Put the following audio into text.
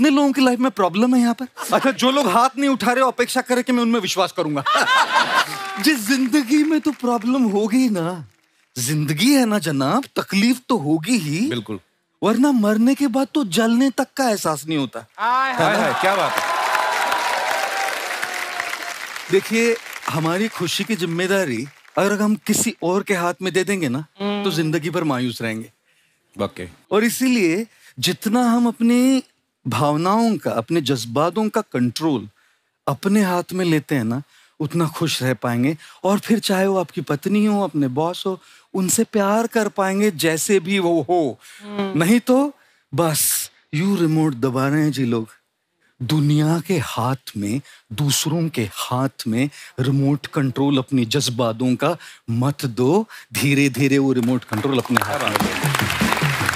कितने लोगों की लाइफ में प्रॉब्लम है यहाँ पर अच्छा जो लोग हाथ नहीं उठा रहे अपेक्षा करे कि मैं उनमें विश्वास करूंगा जिस जिंदगी में तो प्रॉब्लम होगी ना जिंदगी है ना जनाब तकलीफ तो होगी ही बिल्कुल वरना मरने के बाद तो जलने तक का एहसास नहीं होता हाय हाय क्या बात है देखिए हमारी खुशी की जिम्मेदारी अगर हम किसी और के हाथ में दे देंगे ना तो हम्म। जिंदगी भर मायूस रहेंगे वाकई और इसीलिए जितना हम अपनी भावनाओं का अपने जज्बातों का कंट्रोल अपने हाथ में लेते हैं ना उतना खुश रह पाएंगे और फिर चाहे वो आपकी पत्नी हो अपने बॉस हो उनसे प्यार कर पाएंगे जैसे भी वो हो हम्म। नहीं तो बस यू रिमोट दबा रहे हैं जी लोग दुनिया के हाथ में दूसरों के हाथ में रिमोट कंट्रोल अपने जज्बातों का मत दो धीरे धीरे वो रिमोट कंट्रोल अपने हाथ में